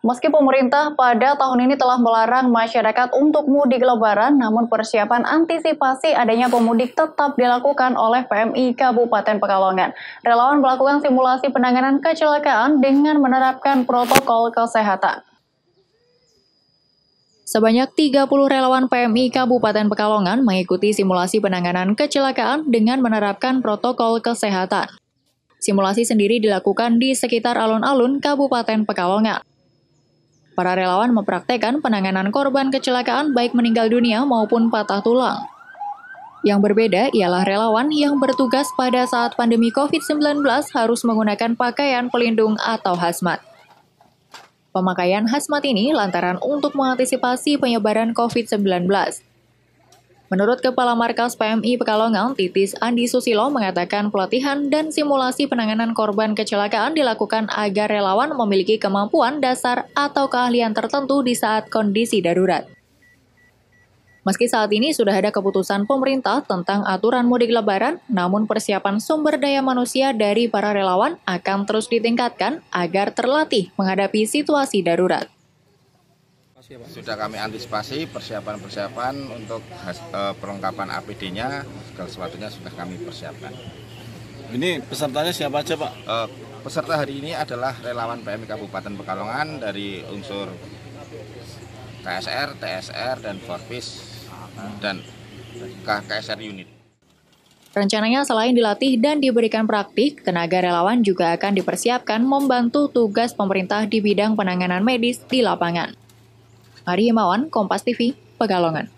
Meski pemerintah pada tahun ini telah melarang masyarakat untuk mudik lebaran, namun persiapan antisipasi adanya pemudik tetap dilakukan oleh PMI Kabupaten Pekalongan. Relawan melakukan simulasi penanganan kecelakaan dengan menerapkan protokol kesehatan. Sebanyak 30 relawan PMI Kabupaten Pekalongan mengikuti simulasi penanganan kecelakaan dengan menerapkan protokol kesehatan. Simulasi sendiri dilakukan di sekitar alun-alun Kabupaten Pekalongan. Para relawan mempraktekkan penanganan korban kecelakaan baik meninggal dunia maupun patah tulang. Yang berbeda ialah relawan yang bertugas pada saat pandemi COVID-19 harus menggunakan pakaian pelindung atau hazmat. Pemakaian hazmat ini lantaran untuk mengantisipasi penyebaran COVID-19. Menurut Kepala Markas PMI Pekalongan, Titis Andi Susilo mengatakan pelatihan dan simulasi penanganan korban kecelakaan dilakukan agar relawan memiliki kemampuan dasar atau keahlian tertentu di saat kondisi darurat. Meski saat ini sudah ada keputusan pemerintah tentang aturan mudik lebaran, namun persiapan sumber daya manusia dari para relawan akan terus ditingkatkan agar terlatih menghadapi situasi darurat. Sudah kami antisipasi persiapan-persiapan untuk e, perlengkapan APD-nya, segala sesuatunya sudah kami persiapkan. Ini pesertanya siapa aja Pak? E, peserta hari ini adalah relawan PMI Kabupaten Pekalongan dari unsur KSR, TSR, dan Forbis, dan KSR unit. Rencananya selain dilatih dan diberikan praktik, tenaga relawan juga akan dipersiapkan membantu tugas pemerintah di bidang penanganan medis di lapangan. Mari Imawan, Kompas TV, Pekalongan.